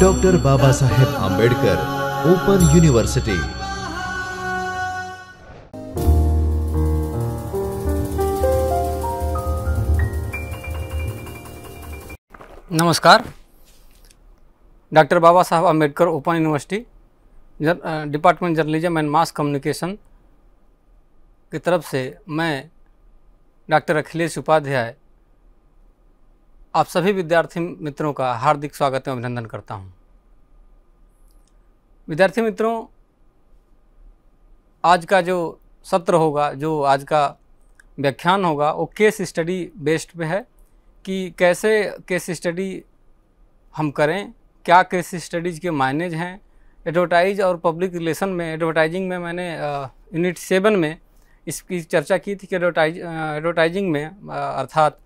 Doctor Baba Saheb Ambedkar open university नमस्कार doctor Baba Sahab Ambedkar open university department journalism and mass communication की तरफ से मैं डॉक्टर अखिलेश उपाध्याय आप सभी विद्यार्थी मित्रों का हार्दिक स्वागत एवं अभिनंदन करता हूं। विद्यार्थी मित्रों आज का जो सत्र होगा जो आज का व्याख्यान होगा वो केस स्टडी बेस्ड पे है कि कैसे केस स्टडी हम करें क्या केस स्टडीज़ के मायनेज हैं एडवर्टाइज और पब्लिक रिलेशन में एडवर्टाइजिंग में मैंने यूनिट सेवन में इसकी चर्चा की थी कि एडवर्टाइज एडवर्टाइजिंग में अर्थात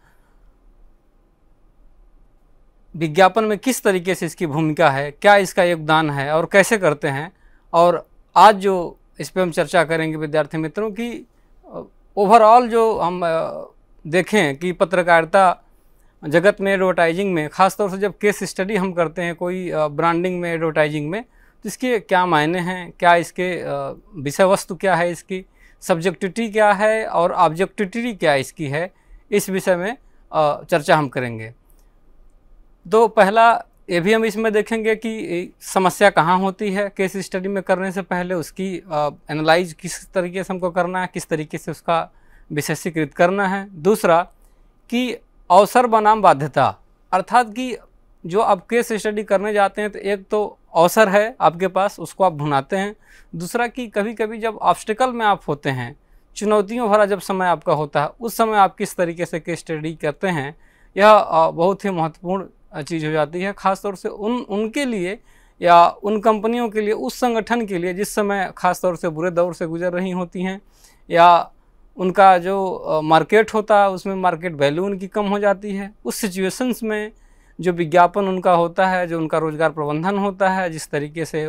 विज्ञापन में किस तरीके से इसकी भूमिका है क्या इसका योगदान है और कैसे करते हैं और आज जो इस पर हम चर्चा करेंगे विद्यार्थी मित्रों की ओवरऑल जो हम देखें कि पत्रकारिता जगत में एडवर्टाइजिंग में ख़ासतौर से जब केस स्टडी हम करते हैं कोई ब्रांडिंग में एडवर्टाइजिंग में तो इसके क्या मायने हैं क्या इसके विषय वस्तु क्या है इसकी सब्जेक्टिविटी क्या है और ऑब्जेक्टिविटी क्या इसकी है इस विषय में चर्चा हम करेंगे तो पहला ये भी हम इसमें देखेंगे कि समस्या कहाँ होती है केस स्टडी में करने से पहले उसकी एनालाइज किस तरीके से हमको करना है किस तरीके से उसका विशेषीकृत करना है दूसरा कि अवसर बनाम बाध्यता अर्थात कि जो आप केस स्टडी करने जाते हैं तो एक तो अवसर है आपके पास उसको आप भुनाते हैं दूसरा कि कभी कभी जब ऑब्स्टिकल में आप होते हैं चुनौतियों भरा जब समय आपका होता है उस समय आप किस तरीके से केस स्टडी करते हैं यह बहुत ही महत्वपूर्ण चीज़ हो जाती है ख़ासतौर से उन उनके लिए या उन कंपनियों के लिए उस संगठन के लिए जिस समय ख़ासतौर से बुरे दौर से गुजर रही होती हैं या उनका जो मार्केट होता है उसमें मार्केट वैल्यू उनकी कम हो जाती है उस सिचुएशंस में जो विज्ञापन उनका होता है जो उनका रोज़गार प्रबंधन होता है जिस तरीके से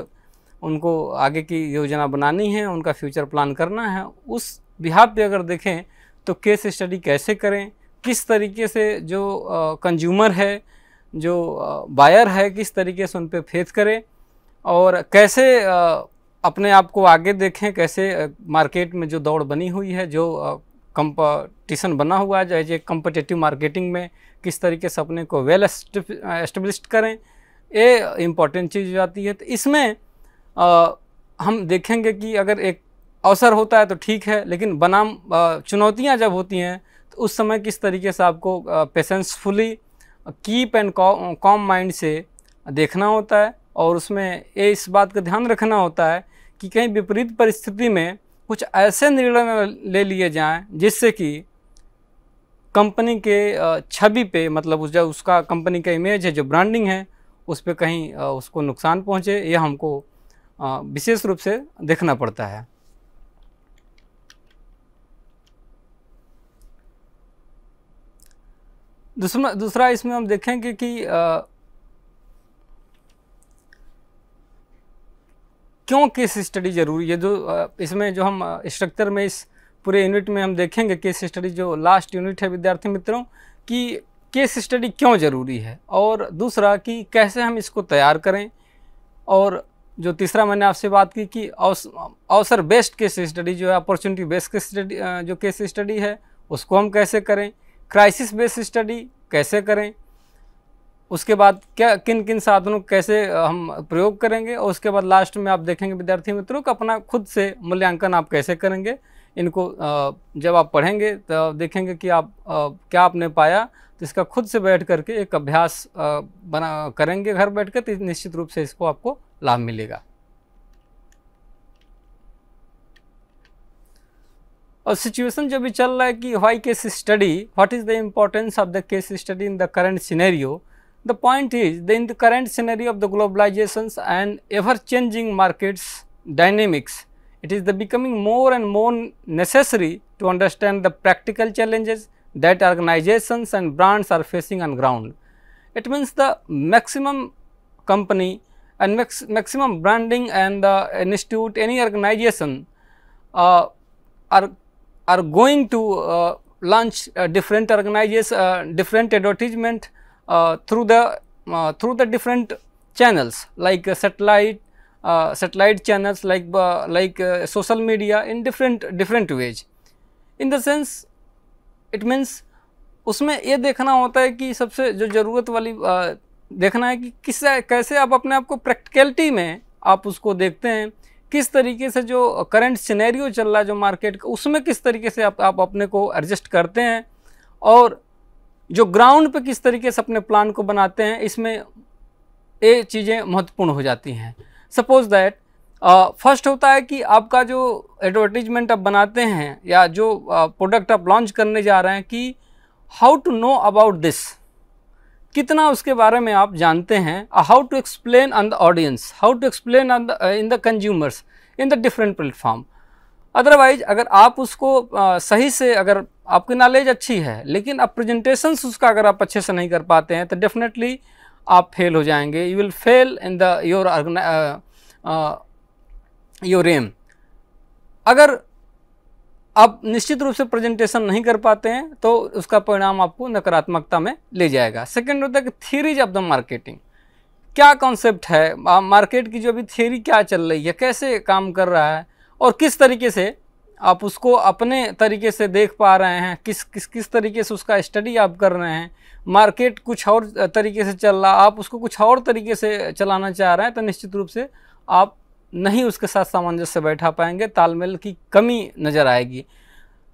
उनको आगे की योजना बनानी है उनका फ्यूचर प्लान करना है उस बिहाब पे अगर देखें तो केस स्टडी कैसे करें किस तरीके से जो कंज्यूमर है जो बायर है किस तरीके से उन पर फेस करें और कैसे अपने आप को आगे देखें कैसे मार्केट में जो दौड़ बनी हुई है जो कंपटीशन बना हुआ है एज ए कम्पटेटिव मार्केटिंग में किस तरीके से अपने को वेल एस्टेब्लिश करें ये इम्पॉर्टेंट चीज़ जाती है तो इसमें हम देखेंगे कि अगर एक अवसर होता है तो ठीक है लेकिन बनाम चुनौतियाँ जब होती हैं तो उस समय किस तरीके से आपको patiencefully keep and calm mind से देखना होता है और उसमें ये इस बात का ध्यान रखना होता है कि कहीं विपरीत परिस्थिति में कुछ ऐसे निर्णय ले लिए जाएं जिससे कि कंपनी के छवि पे मतलब उस जो उसका कंपनी का इमेज है जो ब्रांडिंग है उस पर कहीं उसको नुकसान पहुँचे यह हमको विशेष रूप से देखना पड़ता है दूसरा दूसरा इसमें हम देखेंगे कि आ, क्यों केस स्टडी ज़रूरी है जो इसमें जो हम स्ट्रक्चर में इस पूरे यूनिट में हम देखेंगे केस स्टडी जो लास्ट यूनिट है विद्यार्थी मित्रों कि केस स्टडी क्यों ज़रूरी है और दूसरा कि कैसे हम इसको तैयार करें और जो तीसरा मैंने आपसे बात की कि अवसर बेस्ड केस स्टडी जो है अपॉर्चुनिटी बेस्ड केस स्टडी जो केस स्टडी है उसको हम कैसे करें क्राइसिस बेस्ड स्टडी कैसे करें उसके बाद क्या किन किन साधनों कैसे हम प्रयोग करेंगे और उसके बाद लास्ट में आप देखेंगे विद्यार्थी मित्रों का अपना खुद से मूल्यांकन आप कैसे करेंगे इनको जब आप पढ़ेंगे तो देखेंगे कि आप क्या आपने पाया तो इसका खुद से बैठ करके एक अभ्यास बना करेंगे घर बैठ कर तो निश्चित रूप से इसको आपको लाभ मिलेगा a situation which भी चल रहा why case study, what is the importance of the case study in the current scenario? The point is that in the current scenario of the globalizations and ever changing markets dynamics, it is the becoming more and more necessary to understand the practical challenges that organizations and brands are facing on ground. It means the maximum company and maximum branding and the institute, any organization uh, are are going to uh, launch uh, different organizations, uh, different advertisement uh, through the uh, through the different channels like uh, satellite uh, satellite channels like uh, like uh, social media in different different ways in the sense it means उसमें ये देखना होता है कि सबसे जो ज़रूरत वाली देखना है कि किस कैसे आप अपने आप को प्रैक्टिकलिटी में आप उसको देखते हैं किस तरीके से जो करंट सिनेरियो चल रहा है जो मार्केट का उसमें किस तरीके से आप आप अपने को एडजस्ट करते हैं और जो ग्राउंड पे किस तरीके से अपने प्लान को बनाते हैं इसमें ये चीज़ें महत्वपूर्ण हो जाती हैं सपोज़ दैट फर्स्ट होता है कि आपका जो एडवर्टीजमेंट आप बनाते हैं या जो प्रोडक्ट आप लॉन्च करने जा रहे हैं कि how to know about this कितना उसके बारे में आप जानते हैं how to explain on the audience how to explain on the in the consumers in the different platform otherwise अगर आप उसको आ, uh, सही से अगर आपकी नॉलेज अच्छी है लेकिन आप प्रजेंटेशन उसका अगर आप अच्छे से नहीं कर पाते हैं तो डेफिनेटली आप फेल हो जाएंगे you will fail in the your your um अगर आप निश्चित रूप से प्रेजेंटेशन नहीं कर पाते हैं तो उसका परिणाम आपको नकारात्मकता में ले जाएगा सेकेंड होता है कि थीरीज ऑफ द मार्केटिंग क्या कॉन्सेप्ट है मार्केट की जो अभी थियरी क्या चल रही है कैसे काम कर रहा है और किस तरीके से आप उसको अपने तरीके से देख पा रहे हैं किस किस किस तरीके से उसका स्टडी आप कर रहे हैं मार्केट कुछ और तरीके से चल रहा आप उसको कुछ और तरीके से चलाना चाह रहे हैं तो निश्चित रूप से आप नहीं उसके साथ सामंजस्य बैठा पाएंगे तालमेल की कमी नज़र आएगी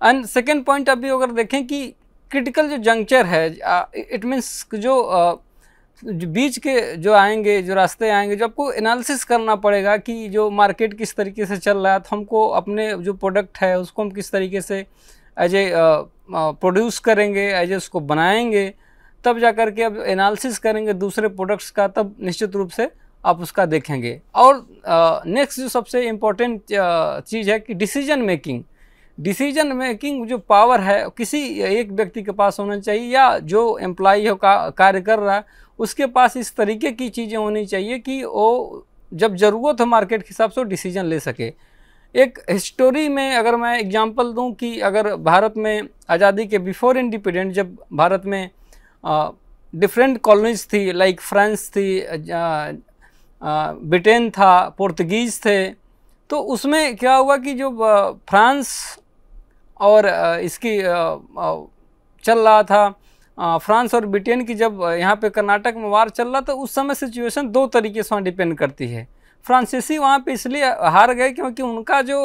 एंड सेकेंड पॉइंट अभी अगर देखें कि क्रिटिकल जो जंक्चर है इट मीन्स जो आ, बीच के जो आएंगे जो रास्ते आएंगे जो आपको एनालिसिस करना पड़ेगा कि जो मार्केट किस तरीके से चल रहा है तो हमको अपने जो प्रोडक्ट है उसको हम किस तरीके से एज ए प्रोड्यूस करेंगे एज ए उसको बनाएंगे तब जा कर के अब एनालिसिस करेंगे दूसरे प्रोडक्ट्स का तब निश्चित रूप से आप उसका देखेंगे और नेक्स्ट जो सबसे इम्पोर्टेंट चीज़ है कि डिसीजन मेकिंग डिसीजन मेकिंग जो पावर है किसी एक व्यक्ति के पास होना चाहिए या जो एम्प्लॉ हो का कार्य कर रहा है उसके पास इस तरीके की चीज़ें होनी चाहिए कि वो जब ज़रूरत हो मार्केट के हिसाब से डिसीजन ले सके एक हिस्टोरी में अगर मैं एग्जांपल दूं कि अगर भारत में आज़ादी के बिफोर इंडिपेंडेंट जब भारत में डिफरेंट कॉलोनीज थी लाइक फ्रांस थी ब्रिटेन था पुर्तगीज़ थे तो उसमें क्या हुआ कि जो फ्रांस और इसकी चल रहा था फ्रांस और ब्रिटेन की जब यहाँ पे कर्नाटक में वार चल रहा था उस समय सिचुएशन दो तरीके से वहाँ डिपेंड करती है फ्रांसीसी वहाँ पे इसलिए हार गए क्योंकि उनका जो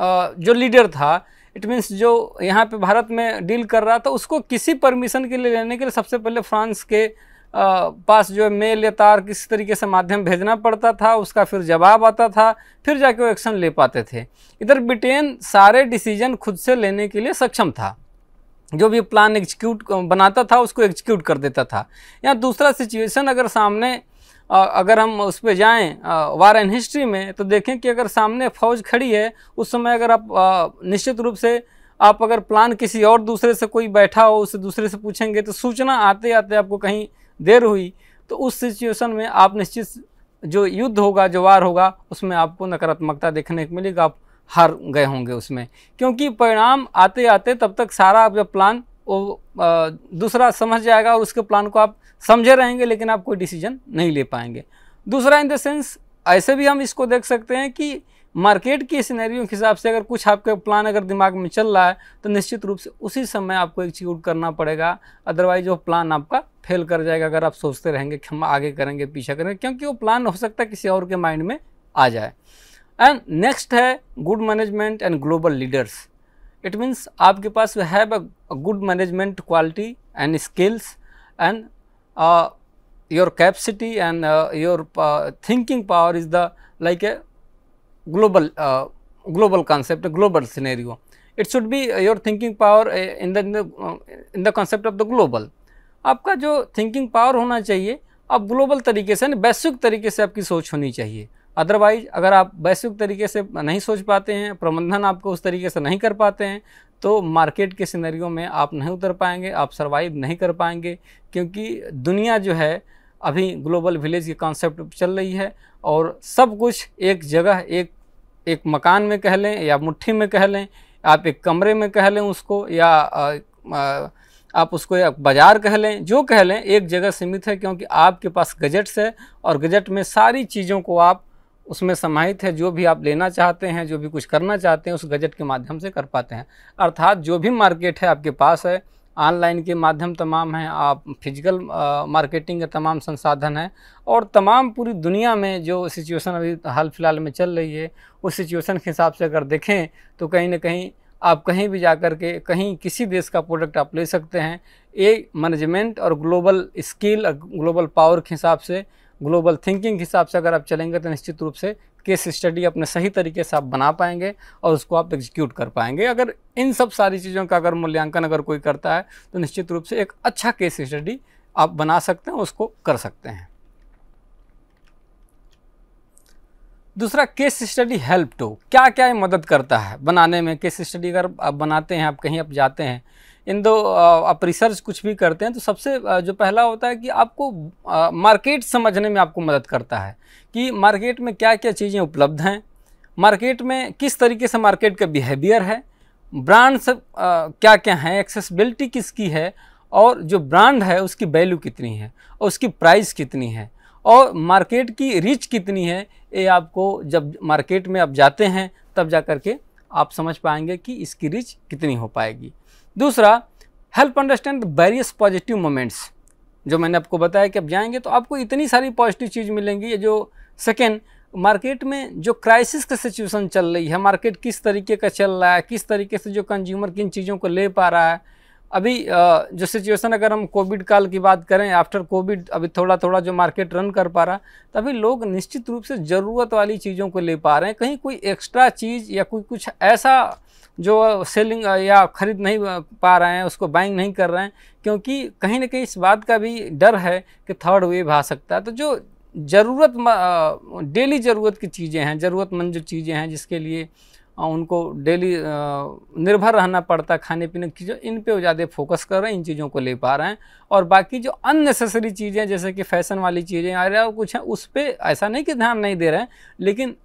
जो लीडर था इट मीन्स जो यहाँ पे भारत में डील कर रहा था उसको किसी परमिशन के लिए लेने के लिए सबसे पहले फ्रांस के पास जो है मेल या तार किसी तरीके से माध्यम भेजना पड़ता था उसका फिर जवाब आता था फिर जाके वो एक्शन ले पाते थे इधर ब्रिटेन सारे डिसीजन खुद से लेने के लिए सक्षम था जो भी प्लान एग्जीक्यूट बनाता था उसको एग्जीक्यूट कर देता था या दूसरा सिचुएशन अगर सामने अगर हम उस पर जाएँ वार एंड हिस्ट्री में तो देखें कि अगर सामने फ़ौज खड़ी है उस समय अगर आप निश्चित रूप से आप अगर प्लान किसी और दूसरे से कोई बैठा हो उसे दूसरे से पूछेंगे तो सूचना आते आते आपको कहीं देर हुई तो उस सिचुएशन में आप निश्चित जो युद्ध होगा जो वार होगा उसमें आपको नकारात्मकता देखने को मिलेगी आप हार गए होंगे उसमें क्योंकि परिणाम आते आते तब तक सारा आपका प्लान वो दूसरा समझ जाएगा और उसके प्लान को आप समझे रहेंगे लेकिन आप कोई डिसीजन नहीं ले पाएंगे दूसरा इन द सेंस ऐसे भी हम इसको देख सकते हैं कि मार्केट की सिनेरियो के हिसाब से अगर कुछ आपके प्लान अगर दिमाग में चल रहा है तो निश्चित रूप से उसी समय आपको एग्जीक्यूट करना पड़ेगा अदरवाइज वो प्लान आपका फेल कर जाएगा अगर आप सोचते रहेंगे कि हम आगे करेंगे पीछे करेंगे क्योंकि वो प्लान हो सकता है किसी और के माइंड में आ जाए एंड नेक्स्ट है good management and global leaders it means आपके पास have a good management quality and skills and your capacity and your thinking power is the like a global uh, global concept, global scenario. It should be uh, your thinking power uh, in the in the, uh, in the concept of the global. आपका जो thinking power होना चाहिए आप global तरीके से वैश्विक तरीके से आपकी सोच होनी चाहिए अदरवाइज अगर आप वैश्विक तरीके से नहीं सोच पाते हैं प्रबंधन आपको उस तरीके से नहीं कर पाते हैं तो मार्केट के सिनेरियो में आप नहीं उतर पाएंगे आप सरवाइव नहीं कर पाएंगे क्योंकि दुनिया जो है अभी ग्लोबल विलेज की कॉन्सेप्ट चल रही है और सब कुछ एक जगह एक एक मकान में कह लें या मुट्ठी में कह लें आप एक कमरे में कह लें उसको या आ, आ, आप उसको या बाज़ार कह लें जो कह लें एक जगह सीमित है क्योंकि आपके पास गजट्स है और गजट में सारी चीज़ों को आप उसमें समाहित है जो भी आप लेना चाहते हैं जो भी कुछ करना चाहते हैं उस गजट के माध्यम से कर पाते हैं अर्थात जो भी मार्केट है आपके पास है ऑनलाइन के माध्यम तमाम हैं आप फिजिकल मार्केटिंग के तमाम संसाधन हैं और तमाम पूरी दुनिया में जो सिचुएशन अभी हाल फिलहाल में चल रही है उस सिचुएशन के हिसाब से अगर देखें तो कहीं ना कहीं आप कहीं भी जा कर के कहीं किसी देश का प्रोडक्ट आप ले सकते हैं ये मैनेजमेंट और ग्लोबल स्किल ग्लोबल पावर के हिसाब से ग्लोबल थिंकिंग के हिसाब से अगर आप चलेंगे तो निश्चित रूप से केस स्टडी अपने सही तरीके से आप बना पाएंगे और उसको आप एग्जीक्यूट कर पाएंगे अगर इन सब सारी चीज़ों का अगर मूल्यांकन अगर कोई करता है तो निश्चित रूप से एक अच्छा केस स्टडी आप बना सकते हैं उसको कर सकते हैं दूसरा केस स्टडी हेल्प टू क्या क्या ये मदद करता है बनाने में केस स्टडी अगर आप बनाते हैं आप कहीं आप जाते हैं इन दो आप रिसर्च कुछ भी करते हैं तो सबसे जो पहला होता है कि आपको मार्केट समझने में आपको मदद करता है कि मार्केट में क्या क्या चीज़ें उपलब्ध हैं मार्केट में किस तरीके से मार्केट का बिहेवियर है ब्रांड्स क्या क्या हैं एक्सेसबिलिटी किसकी है और जो ब्रांड है उसकी वैल्यू कितनी है और उसकी प्राइस कितनी है और मार्केट की रीच कितनी है ये आपको जब मार्केट में आप जाते हैं तब जा कर के आप समझ पाएंगे कि इसकी रीच कितनी हो पाएगी दूसरा help understand various positive moments जो मैंने आपको बताया कि आप जाएंगे तो आपको इतनी सारी पॉजिटिव चीज़ मिलेंगी ये जो सेकेंड मार्केट में जो क्राइसिस का सिचुएशन चल रही है मार्केट किस तरीके का चल रहा है किस तरीके से जो कंज्यूमर किन चीज़ों को ले पा रहा है अभी जो सिचुएशन अगर हम कोविड काल की बात करें आफ्टर कोविड अभी थोड़ा थोड़ा जो मार्केट रन कर पा रहा तो अभी लोग निश्चित रूप से ज़रूरत वाली चीज़ों को ले पा रहे हैं कहीं कोई एक्स्ट्रा चीज़ या कोई कुछ ऐसा जो सेलिंग या ख़रीद नहीं पा रहे हैं उसको बाइंग नहीं कर रहे हैं क्योंकि कहीं ना कहीं इस बात का भी डर है कि थर्ड वेव आ सकता है तो जो ज़रूरत डेली ज़रूरत की चीज़ें हैं ज़रूरतमंद जो चीज़ें हैं जिसके लिए उनको डेली निर्भर रहना पड़ता है खाने पीने की चीज़ों इन पे वो ज़्यादा फोकस कर रहे हैं इन चीज़ों को ले पा रहे हैं और बाकी जो अननेसेसरी चीज़ें जैसे कि फ़ैशन वाली चीज़ें आ रहा और कुछ हैं उस पर ऐसा नहीं कि ध्यान नहीं दे रहे हैं लेकिन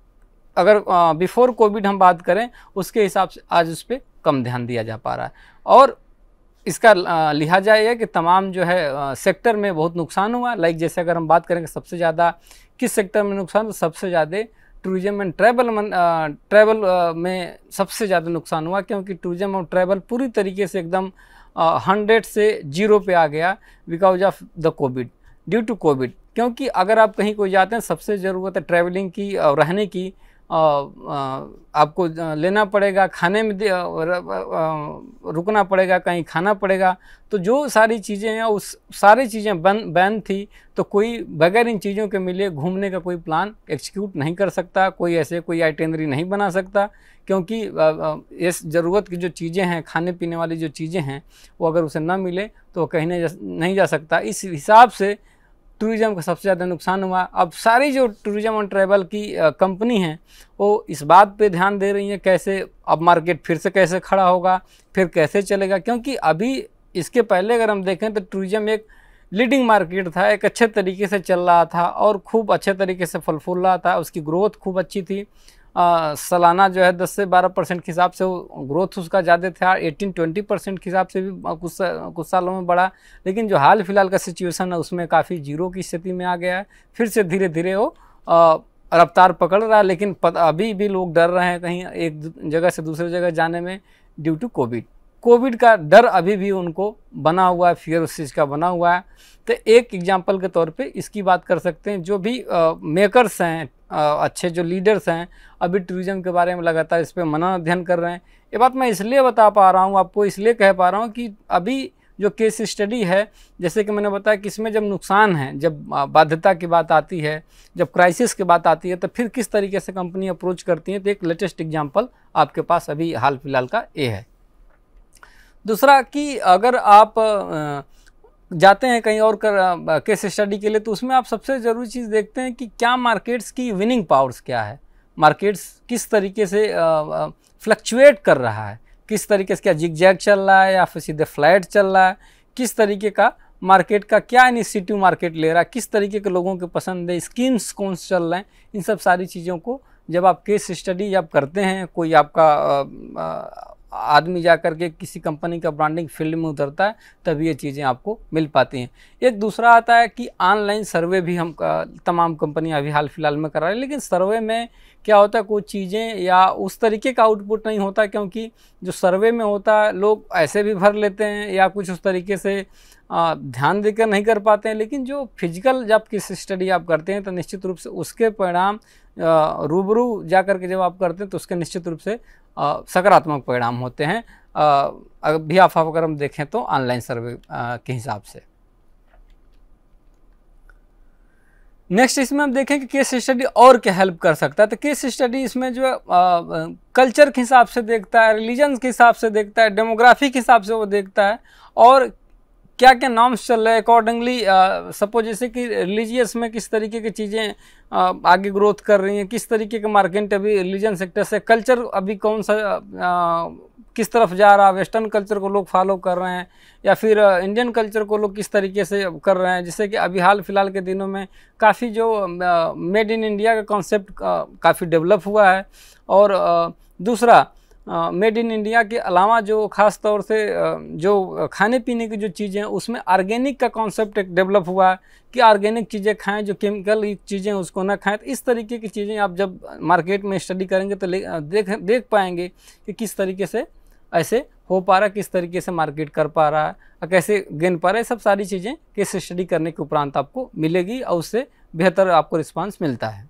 अगर बिफोर कोविड हम बात करें उसके हिसाब से आज उस पर कम ध्यान दिया जा पा रहा है और इसका लिहाजा यह कि तमाम जो है सेक्टर में बहुत नुकसान हुआ लाइक जैसे अगर हम बात कि सबसे ज़्यादा किस सेक्टर में नुकसान तो सबसे ज़्यादा टूरिज्म एंड ट्रैवल ट्रैवल में सबसे ज़्यादा नुकसान हुआ क्योंकि टूरिज्म और ट्रैवल पूरी तरीके से एकदम हंड्रेड से जीरो पे आ गया because of the covid due to covid क्योंकि अगर आप कहीं कोई जाते हैं सबसे ज़रूरत है ट्रैवलिंग की और रहने की आपको लेना पड़ेगा खाने में रुकना पड़ेगा कहीं खाना पड़ेगा तो जो सारी चीज़ें हैं उस सारी चीज़ें बन बैन थी तो कोई बगैर इन चीज़ों के मिले घूमने का कोई प्लान एक्सिक्यूट नहीं कर सकता कोई ऐसे कोई आइटेनरी नहीं बना सकता क्योंकि इस ज़रूरत की जो चीज़ें हैं खाने पीने वाली जो चीज़ें हैं वो अगर उसे ना मिले तो कहीं नहीं जा सकता इस हिसाब से टूरिज़्म का सबसे ज़्यादा नुकसान हुआ अब सारी जो टूरिज़्म और ट्रैवल की कंपनी हैं वो इस बात पे ध्यान दे रही हैं कैसे अब मार्केट फिर से कैसे खड़ा होगा फिर कैसे चलेगा क्योंकि अभी इसके पहले अगर हम देखें तो टूरिज़्म एक लीडिंग मार्केट था एक अच्छे तरीके से चल रहा था और खूब अच्छे तरीके से फल फूल रहा था उसकी ग्रोथ खूब अच्छी थी सालाना जो है 10 से 12 परसेंट के हिसाब से ग्रोथ उसका ज़्यादा था 18 20 परसेंट के हिसाब से भी कुछ कुछ सालों में बढ़ा लेकिन जो हाल फिलहाल का सिचुएशन है उसमें काफ़ी जीरो की स्थिति में आ गया है फिर से धीरे धीरे वो रफ्तार पकड़ रहा है लेकिन अभी भी लोग डर रहे हैं कहीं एक जगह से दूसरे जगह जाने में ड्यू टू कोविड कोविड का डर अभी भी उनको बना हुआ है फियर उस चीज़ का बना हुआ है तो एक एग्जाम्पल के तौर पे इसकी बात कर सकते हैं जो भी मेकर्स हैं अच्छे जो लीडर्स हैं अभी टूरिज़्म के बारे में लगातार इस पर मना अध्ययन कर रहे हैं ये बात मैं इसलिए बता पा रहा हूँ आपको इसलिए कह पा रहा हूँ कि अभी जो केस स्टडी है जैसे कि मैंने बताया कि इसमें जब नुकसान है जब बाध्यता की बात आती है जब क्राइसिस की बात आती है तो फिर किस तरीके से कंपनी अप्रोच करती है तो एक लेटेस्ट एग्जाम्पल आपके पास अभी हाल फिलहाल का ये है दूसरा कि अगर आप आ, जाते हैं कहीं और कर केस स्टडी के लिए तो उसमें आप सबसे ज़रूरी चीज़ देखते हैं कि क्या मार्केट्स की विनिंग पावर्स क्या है मार्केट्स किस तरीके से फ्लक्चुएट कर रहा है किस तरीके से क्या जिग जैग चल रहा है या फिर सीधे फ्लैट चल रहा है किस तरीके का मार्केट का क्या इनिशिएटिव मार्केट ले रहा है किस तरीके के लोगों के पसंद है स्कीम्स कौन से चल रहे हैं इन सब सारी चीज़ों को जब आप केस स्टडी जब करते हैं कोई आपका आ, आ, आदमी जा कर के किसी कंपनी का ब्रांडिंग फील्ड में उतरता है तब ये चीज़ें आपको मिल पाती हैं एक दूसरा आता है कि ऑनलाइन सर्वे भी हम तमाम कंपनियां अभी हाल फिलहाल में करा रही लेकिन सर्वे में क्या होता है कुछ चीज़ें या उस तरीके का आउटपुट नहीं होता क्योंकि जो सर्वे में होता है लोग ऐसे भी भर लेते हैं या कुछ उस तरीके से ध्यान देकर नहीं कर पाते हैं लेकिन जो फिजिकल जब किस स्टडी आप करते हैं तो निश्चित रूप से उसके परिणाम रूबरू जा करके जब आप करते हैं तो उसके निश्चित रूप से सकारात्मक परिणाम होते हैं अभी आप अगर हम देखें तो ऑनलाइन सर्वे के हिसाब से नेक्स्ट इसमें हम देखें कि केस स्टडी और क्या हेल्प कर सकता है तो केस स्टडी इसमें जो है कल्चर के हिसाब से देखता है रिलीजन के हिसाब से देखता है डेमोग्राफी के हिसाब से वो देखता है और क्या क्या नॉर्म्स चल रहे हैं अकॉर्डिंगली सपोज जैसे कि रिलीजियस में किस तरीके की चीज़ें आगे ग्रोथ कर रही हैं किस तरीके के मार्केट अभी रिलीजन सेक्टर से कल्चर अभी कौन सा uh, किस तरफ जा रहा है वेस्टर्न कल्चर को लोग फॉलो कर रहे हैं या फिर इंडियन कल्चर को लोग किस तरीके से कर रहे हैं जैसे कि अभी हाल फिलहाल के दिनों में काफ़ी जो मेड इन इंडिया का कॉन्सेप्ट काफ़ी डेवलप हुआ है और uh, दूसरा मेड इन इंडिया के अलावा जो ख़ास तौर से जो खाने पीने की जो चीज़ें हैं उसमें आर्गेनिक का कॉन्सेप्ट एक डेवलप हुआ है कि आर्गेनिक चीज़ें खाएं जो केमिकल चीज़ें उसको ना खाएं तो इस तरीके की चीज़ें आप जब मार्केट में स्टडी करेंगे तो देख देख पाएंगे कि किस तरीके से ऐसे हो पा रहा है किस तरीके से मार्केट कर पा रहा है और कैसे गिन पा रहा है सब सारी चीज़ें केस स्टडी करने के उपरांत आपको मिलेगी और उससे बेहतर आपको रिस्पांस मिलता है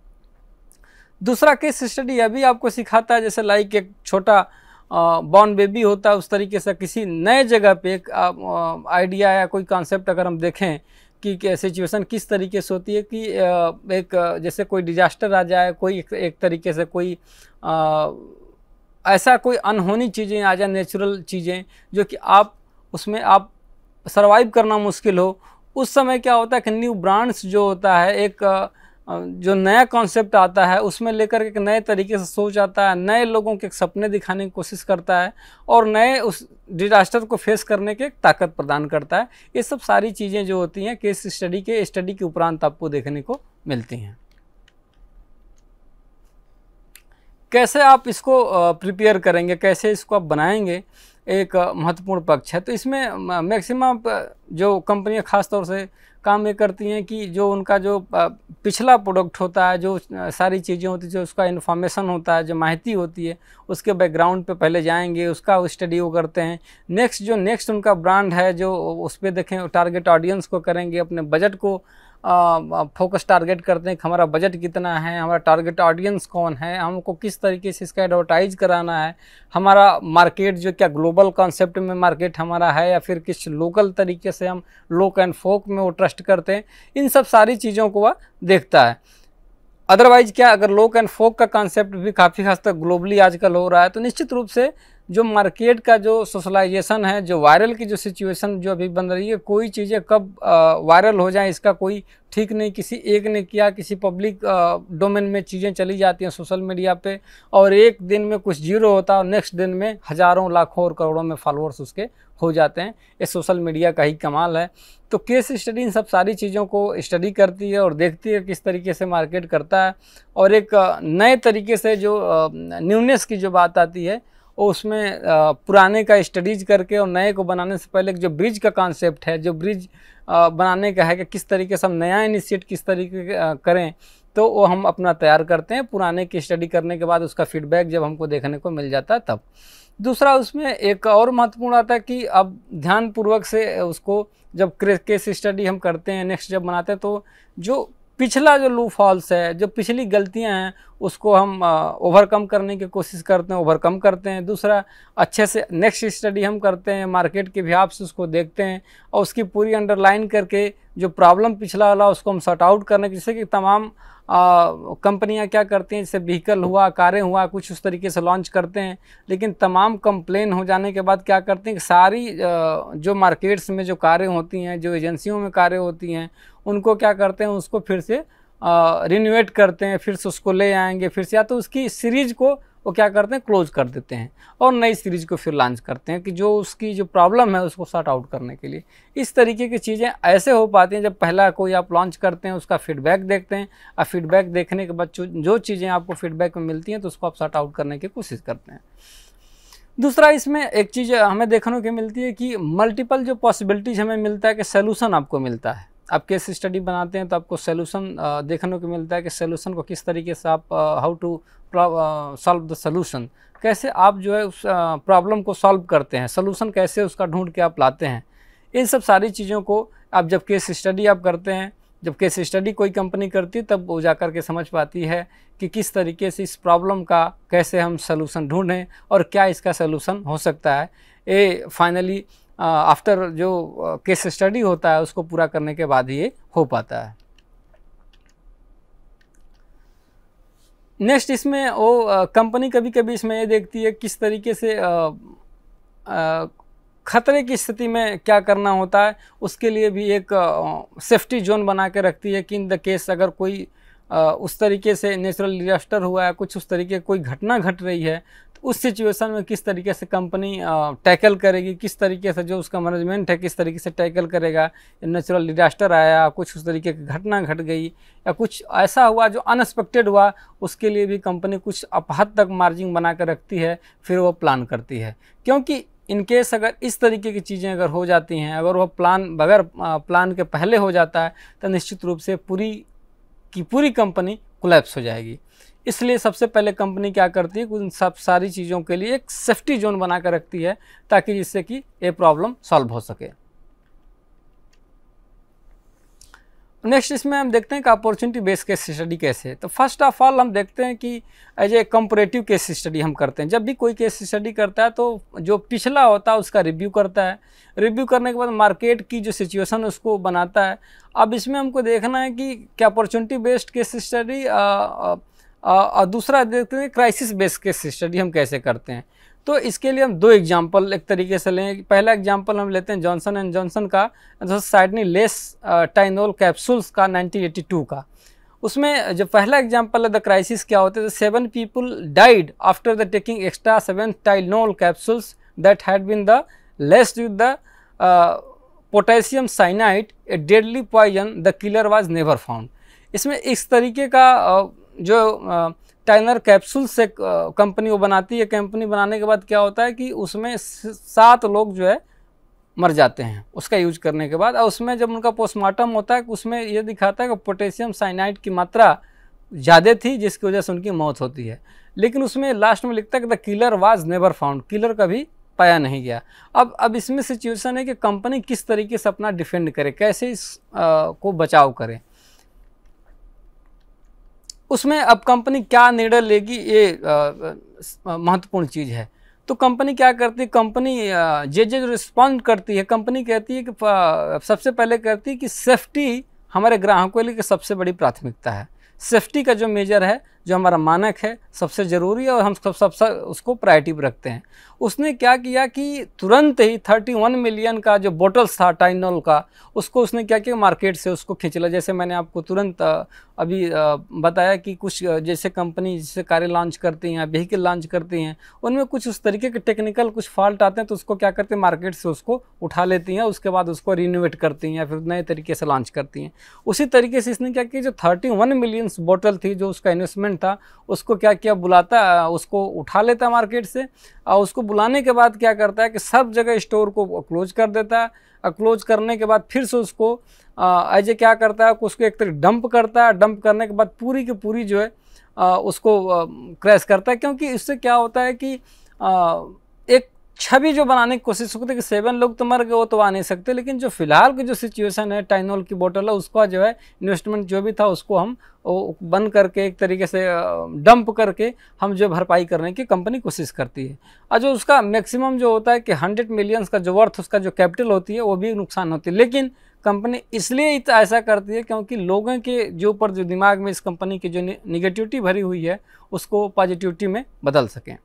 दूसरा केस स्टडी अभी आपको सिखाता है जैसे लाइक एक छोटा बॉर्न बेबी होता है उस तरीके से किसी नए जगह पे एक आइडिया या कोई कॉन्सेप्ट अगर हम देखें कि सिचुएशन किस तरीके से होती है कि एक जैसे कोई डिजास्टर आ जाए कोई एक तरीके से कोई आ, ऐसा कोई अनहोनी चीज़ें आ जाए नेचुरल चीज़ें जो कि आप उसमें आप सर्वाइव करना मुश्किल हो उस समय क्या होता है कि न्यू ब्रांड्स जो होता है एक जो नया कॉन्सेप्ट आता है उसमें लेकर के नए तरीके से सोच आता है नए लोगों के सपने दिखाने की कोशिश करता है और नए उस डिजास्टर को फेस करने के ताकत प्रदान करता है ये सब सारी चीज़ें जो होती हैं केस स्टडी के स्टडी के उपरांत आपको देखने को मिलती हैं कैसे आप इसको प्रिपेयर करेंगे कैसे इसको आप बनाएंगे एक महत्वपूर्ण पक्ष है तो इसमें मैक्सिमम जो कंपनियां खासतौर से काम ये करती हैं कि जो उनका जो पिछला प्रोडक्ट होता है जो सारी चीज़ें होती जो उसका इन्फॉर्मेशन होता है जो माहिती होती है उसके बैकग्राउंड पे पहले जाएंगे उसका स्टडी वो करते हैं नेक्स्ट जो नेक्स्ट उनका ब्रांड है जो उस पर देखें टारगेट ऑडियंस को करेंगे अपने बजट को फोकस टारगेट करते हैं कि हमारा बजट कितना है हमारा टारगेट ऑडियंस कौन है हमको किस तरीके से इसका एडवर्टाइज कराना है हमारा मार्केट जो क्या ग्लोबल कॉन्सेप्ट में मार्केट हमारा है या फिर किस लोकल तरीके से हम लोक एंड फोक में वो ट्रस्ट करते हैं इन सब सारी चीज़ों को वह देखता है अदरवाइज क्या अगर लोक एंड फोक का कॉन्सेप्ट भी काफ़ी हद तक ग्लोबली आजकल हो रहा है तो निश्चित रूप से जो मार्केट का जो सोशलाइजेशन है जो वायरल की जो सिचुएशन जो अभी बन रही है कोई चीज़ें कब वायरल हो जाए इसका कोई ठीक नहीं किसी एक ने किया किसी पब्लिक डोमेन में चीज़ें चली जाती हैं सोशल मीडिया पे और एक दिन में कुछ जीरो होता है और नेक्स्ट दिन में हज़ारों लाखों और करोड़ों में फॉलोअर्स उसके हो जाते हैं ये सोशल मीडिया का ही कमाल है तो केस स्टडी इन सब सारी चीज़ों को स्टडी करती है और देखती है किस तरीके से मार्केट करता है और एक नए तरीके से जो न्यूनेस की जो बात आती है और उसमें पुराने का स्टडीज करके और नए को बनाने से पहले जो ब्रिज का कॉन्सेप्ट है जो ब्रिज बनाने का है कि किस तरीके से हम नया इनिशिएट किस तरीके करें तो वो हम अपना तैयार करते हैं पुराने की स्टडी करने के बाद उसका फीडबैक जब हमको देखने को मिल जाता है तब दूसरा उसमें एक और महत्वपूर्ण आता है कि अब ध्यानपूर्वक से उसको जब केस स्टडी हम करते हैं नेक्स्ट जब बनाते हैं तो जो पिछला जो लू फॉल्स है जो पिछली गलतियां हैं उसको हम ओवरकम करने की कोशिश करते हैं ओवरकम करते हैं दूसरा अच्छे से नेक्स्ट स्टडी हम करते हैं मार्केट के भी आपसे उसको देखते हैं और उसकी पूरी अंडरलाइन करके जो प्रॉब्लम पिछला वाला उसको हम सॉर्ट आउट करने जैसे कि तमाम कंपनियां क्या करती हैं जैसे व्हीकल हुआ कारें हुआ कुछ उस तरीके से लॉन्च करते हैं लेकिन तमाम कंप्लेन हो जाने के बाद क्या करते हैं कि सारी आ, जो मार्केट्स में जो कारें होती हैं जो एजेंसियों में कारें होती हैं उनको क्या करते हैं उसको फिर से रिन्यूएट करते हैं फिर से उसको ले आएंगे फिर से या तो उसकी सीरीज को वो क्या करते हैं क्लोज कर देते हैं और नई सीरीज को फिर लॉन्च करते हैं कि जो उसकी जो प्रॉब्लम है उसको सॉर्ट आउट करने के लिए इस तरीके की चीज़ें ऐसे हो पाती हैं जब पहला कोई आप लॉन्च करते हैं उसका फीडबैक देखते हैं और फीडबैक देखने के बाद जो चीज़ें आपको फीडबैक में मिलती हैं तो उसको आप सॉर्ट आउट करने की कोशिश करते हैं दूसरा इसमें एक चीज़ हमें देखने को मिलती है कि मल्टीपल जो पॉसिबिलिटीज़ हमें मिलता है कि सोल्यूशन आपको मिलता है आप केस स्टडी बनाते हैं तो आपको सोल्यूशन देखने को मिलता है कि सोल्यूशन को किस तरीके से आप how to solve the solution कैसे आप जो है उस प्रॉब्लम को सॉल्व करते हैं सोल्यूशन कैसे उसका ढूंढ के आप लाते हैं इन सब सारी चीज़ों को आप जब केस स्टडी आप करते हैं जब केस स्टडी कोई कंपनी करती तब वो जा कर के समझ पाती है कि किस तरीके से इस प्रॉब्लम का कैसे हम सोल्यूशन ढूंढें और क्या इसका सोल्यूशन हो सकता है ए फाइनली आफ्टर जो केस स्टडी होता है उसको पूरा करने के बाद ये हो पाता है नेक्स्ट इसमें वो कंपनी कभी कभी इसमें ये देखती है किस तरीके से खतरे की स्थिति में क्या करना होता है उसके लिए भी एक सेफ्टी जोन बना के रखती है कि इन द केस अगर कोई उस तरीके से नेचुरल डिजास्टर हुआ है कुछ उस तरीके कोई घटना घट रही है उस सिचुएशन में किस तरीके से कंपनी टैकल करेगी किस तरीके से जो उसका मैनेजमेंट है किस तरीके से टैकल करेगा नेचुरल डिजास्टर आया कुछ उस तरीके की घटना घट गई या कुछ ऐसा हुआ जो अनएक्सपेक्टेड हुआ उसके लिए भी कंपनी कुछ अपहद तक मार्जिन बना कर रखती है फिर वो प्लान करती है क्योंकि इनकेस अगर इस तरीके की चीज़ें अगर हो जाती हैं अगर वह प्लान बगैर प्लान के पहले हो जाता है तो निश्चित रूप से पूरी की पूरी कंपनी कोलेप्स हो जाएगी इसलिए सबसे पहले कंपनी क्या करती है उन सब सारी चीज़ों के लिए एक सेफ्टी जोन बना कर रखती है ताकि जिससे कि ये प्रॉब्लम सॉल्व हो सके नेक्स्ट इसमें हम देखते हैं कि अपॉर्चुनिटी बेस केस स्टडी कैसे है तो फर्स्ट ऑफ ऑल हम देखते हैं कि as a comparative case study हम करते हैं जब भी कोई केस स्टडी करता है तो जो पिछला होता है उसका रिव्यू करता है रिव्यू करने के बाद मार्केट की जो सिचुएशन उसको बनाता है अब इसमें हमको देखना है कि क्या अपॉर्चुनिटी बेस्ड केस स्टडी और दूसरा देखते हैं क्राइसिस बेस के स्टडी हम कैसे करते हैं तो इसके लिए हम दो एग्जाम्पल एक तरीके से लें पहला एग्जाम्पल हम लेते हैं जॉनसन एंड जॉनसन का साइडनी लेस टाइनोल कैप्सूल्स का 1982 का उसमें जो पहला एग्जाम्पल है द क्राइसिस क्या होते थे seven people died after the taking extra seven Tylenol capsules that had been the laced with the potassium cyanide a deadly poison the killer was never found इसमें इस तरीके का uh, जो टाइनर capsule से company वो बनाती है कंपनी बनाने के बाद क्या होता है कि उसमें सात लोग जो है मर जाते हैं उसका यूज करने के बाद और उसमें जब उनका पोस्टमार्टम होता है उसमें ये दिखाता है कि पोटेशियम साइनाइड की मात्रा ज़्यादा थी जिसकी वजह से उनकी मौत होती है लेकिन उसमें लास्ट में लिखता है कि the killer was never found killer कभी पाया नहीं गया अब अब इसमें सिचुएशन है कि कंपनी किस तरीके से अपना डिफेंड करे कैसे इस आ, को बचाव करें उसमें अब कंपनी क्या निर्णय लेगी ये महत्वपूर्ण चीज़ है तो कंपनी क्या करती है कंपनी जे जे रिस्पॉन्ड करती है कंपनी कहती है कि सबसे पहले कहती है कि सेफ्टी हमारे ग्राहकों के लिए सबसे बड़ी प्राथमिकता है सेफ्टी का जो मेजर है जो हमारा मानक है सबसे ज़रूरी है और हम सब सबसे सब उसको प्रायरिटी रखते हैं उसने क्या किया कि तुरंत ही 31 मिलियन का जो बोटल्स था टाइनोल का उसको उसने क्या किया मार्केट से उसको खींच लिया जैसे मैंने आपको तुरंत अभी बताया कि कुछ जैसे कंपनी जैसे कारें लॉन्च करती हैं व्हीकल लॉन्च करती हैं उनमें कुछ उस तरीके के टेक्निकल कुछ फॉल्ट आते हैं तो उसको क्या करते हैं मार्केट से उसको उठा लेती हैं उसके बाद उसको रिनोवेट करती हैं या फिर नए तरीके से लॉन्च करती हैं उसी तरीके से इसने क्या किया जो थर्टी मिलियन रिलायंस बोटल थी जो उसका इन्वेस्टमेंट था उसको क्या किया बुलाता उसको उठा लेता मार्केट से और उसको बुलाने के बाद क्या करता है कि सब जगह स्टोर को क्लोज कर देता है और क्लोज करने के बाद फिर से उसको एज ए क्या करता है उसको एक तरह डंप करता है डंप करने के बाद पूरी की पूरी जो है आ, उसको क्रैश करता है क्योंकि इससे क्या होता है कि छवि जो बनाने की कोशिश होती है कि सेवन लोग तो मर गए वो तो आ नहीं सकते लेकिन जो फिलहाल की जो सिचुएशन है टाइनोल की बोतल है उसका जो है इन्वेस्टमेंट जो भी था उसको हम बंद करके एक तरीके से डंप करके हम जो भरपाई करने की कंपनी कोशिश करती है और जो उसका मैक्सिमम जो होता है कि हंड्रेड मिलियंस का जो वर्थ उसका जो कैपिटल होती है वो भी नुकसान होती है लेकिन कंपनी इसलिए ऐसा करती है क्योंकि लोगों के जो ऊपर जो दिमाग में इस कंपनी की जो निगेटिविटी भरी हुई है उसको पॉजिटिविटी में बदल सकें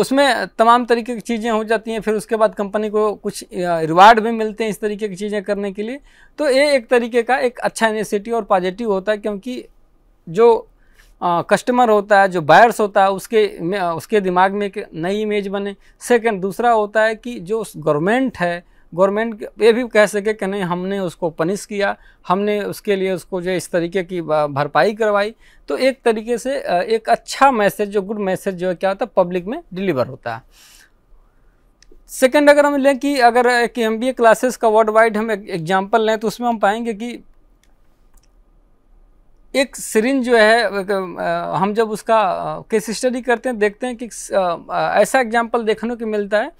उसमें तमाम तरीके की चीज़ें हो जाती हैं फिर उसके बाद कंपनी को कुछ रिवार्ड भी मिलते हैं इस तरीके की चीज़ें करने के लिए तो ये एक तरीके का एक अच्छा इनिशिएटिव और पॉजिटिव होता है क्योंकि जो कस्टमर होता है जो बायर्स होता है उसके उसके दिमाग में एक नई इमेज बने सेकंड दूसरा होता है कि जो गवर्नमेंट है गवर्नमेंट ये भी कह सके कि नहीं हमने उसको पनिश किया हमने उसके लिए उसको जो इस तरीके की भरपाई करवाई तो एक तरीके से एक अच्छा मैसेज जो गुड मैसेज जो क्या होता है पब्लिक में डिलीवर होता है सेकंड अगर हम लें कि अगर एक एम बी क्लासेस का वर्ल्ड वाइड हम एग्जाम्पल लें तो उसमें हम पाएंगे कि एक सिरिंज जो है हम जब उसका केस स्टडी करते हैं देखते हैं कि ऐसा एग्जाम्पल देखने को मिलता है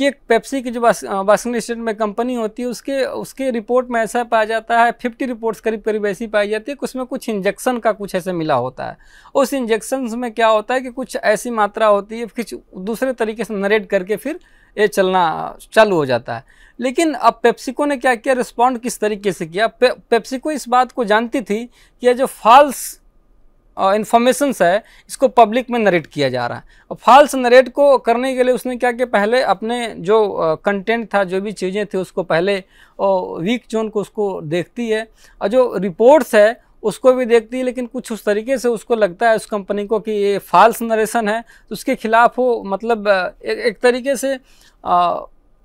कि एक पेप्सी की जो वाशिंगटन स्टेट में कंपनी होती है उसके उसके रिपोर्ट में ऐसा पाया जाता है फिफ्टी रिपोर्ट्स करीब करीब ऐसी पाई जाती है कि उसमें कुछ इंजेक्शन का कुछ ऐसे मिला होता है उस इंजेक्शन में क्या होता है कि कुछ ऐसी मात्रा होती है कुछ दूसरे तरीके से नरेट करके फिर ये चलना चालू हो जाता है लेकिन अब पेप्सिको ने क्या किया रिस्पॉन्ड किस तरीके से किया पे, पेप्सिको इस बात को जानती थी कि यह जो फॉल्स इन्फॉर्मेशंस है इसको पब्लिक में नरेट किया जा रहा है और फॉल्स नरेट को करने के लिए उसने क्या किया पहले अपने जो कंटेंट था जो भी चीज़ें थी उसको पहले वीक जोन को उसको देखती है और जो रिपोर्ट्स है उसको भी देखती है लेकिन कुछ उस तरीके से उसको लगता है उस कंपनी को कि ये फॉल्स नरेशन है तो उसके खिलाफ वो मतलब एक, एक तरीके से आ,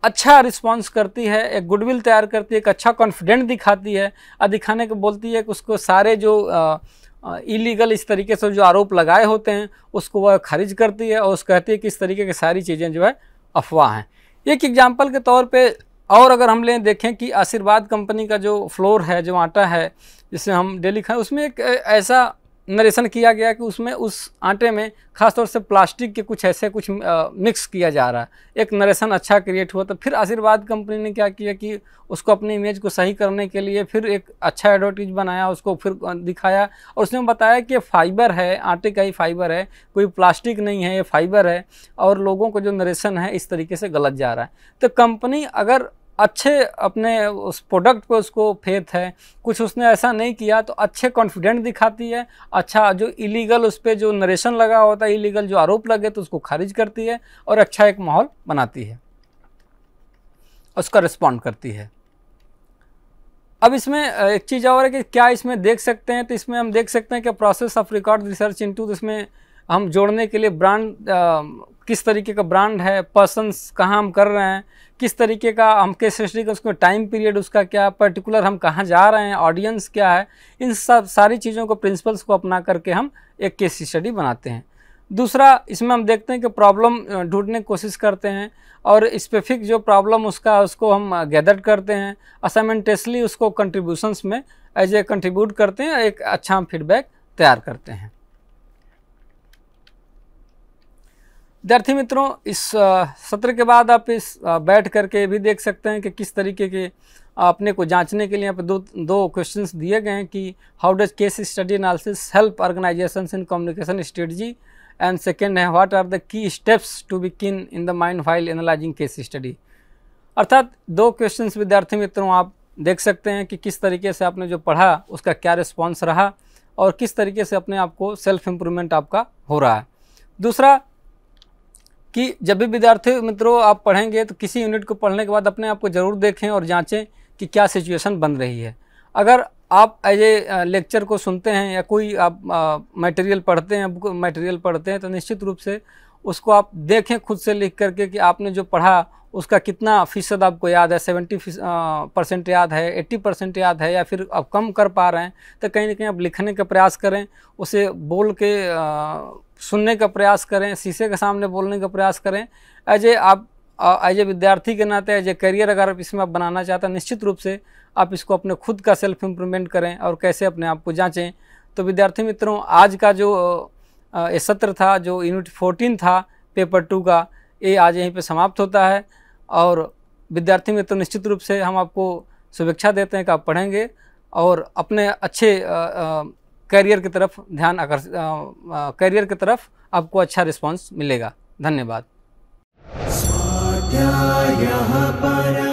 अच्छा रिस्पांस करती है एक गुडविल तैयार करती है एक अच्छा कॉन्फिडेंट दिखाती है और दिखाने को बोलती है कि उसको सारे जो आ, इलीगल इस तरीके से जो आरोप लगाए होते हैं उसको वह खारिज करती है और उस कहती है कि इस तरीके की सारी चीज़ें जो है अफवाह हैं एक एग्जाम्पल के तौर पर और अगर हम लें देखें कि आशीर्वाद कंपनी का जो फ्लोर है जो आटा है जिसे हम डेली खाएँ उसमें एक ऐसा नरेशन किया गया कि उसमें उस आटे में खासतौर से प्लास्टिक के कुछ ऐसे कुछ आ, मिक्स किया जा रहा है एक नरेशन अच्छा क्रिएट हुआ तो फिर आशीर्वाद कंपनी ने क्या किया कि उसको अपनी इमेज को सही करने के लिए फिर एक अच्छा एडवर्टीज बनाया उसको फिर दिखाया और उसने बताया कि फाइबर है आटे का ही फाइबर है कोई प्लास्टिक नहीं है ये फाइबर है और लोगों को जो नरेशन है इस तरीके से गलत जा रहा है तो कंपनी अगर अच्छे अपने उस प्रोडक्ट पे उसको फेथ है कुछ उसने ऐसा नहीं किया तो अच्छे कॉन्फिडेंट दिखाती है अच्छा जो इलीगल उस पर जो नरेशन लगा होता है इलीगल जो आरोप लगे तो उसको खारिज करती है और अच्छा एक माहौल बनाती है उसका रिस्पॉन्ड करती है अब इसमें एक चीज़ और है कि क्या इसमें देख सकते हैं तो इसमें हम देख सकते हैं कि process of record research into इसमें हम जोड़ने के लिए ब्रांड किस तरीके का ब्रांड है पर्सनस कहाँ हम कर रहे हैं किस तरीके का हम किस हिस्ट्री का उसको टाइम पीरियड उसका क्या पर्टिकुलर हम कहाँ जा रहे हैं ऑडियंस क्या है इन सब सारी चीज़ों को प्रिंसिपल्स को अपना करके हम एक केस स्टडी बनाते हैं दूसरा इसमें हम देखते हैं कि प्रॉब्लम ढूंढने की कोशिश करते हैं और स्पेसिफिक जो प्रॉब्लम उसका उसको हम गैदर करते हैं असाइमेंटेसली उसको कंट्रीब्यूशंस में एज ए कंट्रीब्यूट करते हैं एक अच्छा हम फीडबैक तैयार करते हैं विद्यार्थी मित्रों इस सत्र के बाद आप इस बैठ करके भी देख सकते हैं कि किस तरीके के अपने को जांचने के लिए यहाँ पर दो दो क्वेश्चंस दिए गए हैं कि how does case study analysis help organisation in communication strategy and second है what are the key steps to be keen in the mind file analysing case study अर्थात दो क्वेश्चन विद्यार्थी मित्रों आप देख सकते हैं कि किस तरीके से आपने जो पढ़ा उसका क्या रिस्पॉन्स रहा और किस तरीके से अपने आप को सेल्फ इम्प्रूवमेंट आपका हो रहा है दूसरा कि जब भी विद्यार्थी मित्रों आप पढ़ेंगे तो किसी यूनिट को पढ़ने के बाद अपने आप को ज़रूर देखें और जाँचें कि क्या सिचुएशन बन रही है अगर आप एज ए लेक्चर को सुनते हैं या कोई आप मटेरियल पढ़ते हैं मटेरियल पढ़ते हैं तो निश्चित रूप से उसको आप देखें खुद से लिख करके कि आपने जो पढ़ा उसका कितना फ़ीसद आपको याद है सेवेंटी परसेंट याद है एट्टी परसेंट याद है या फिर आप कम कर पा रहे हैं तो कहीं ना कहीं आप लिखने का प्रयास करें उसे बोल के आ, सुनने का प्रयास करें शीशे के सामने बोलने का प्रयास करें एज ए आप एज ए विद्यार्थी के नाते एज ए करियर अगर आप इसमें आप बनाना चाहते हैं निश्चित रूप से आप इसको अपने खुद का सेल्फ इम्प्रूवमेंट करें और कैसे अपने आप को जाँचें तो विद्यार्थी मित्रों आज का जो ये सत्र था जो यूनिट फोर्टीन था पेपर टू का ये आज यहीं पे समाप्त होता है और विद्यार्थी मित्र तो निश्चित रूप से हम आपको शुभेच्छा देते हैं कि आप पढ़ेंगे और अपने अच्छे करियर की तरफ ध्यान आकर्षित करियर की तरफ आपको अच्छा रिस्पांस मिलेगा धन्यवाद पर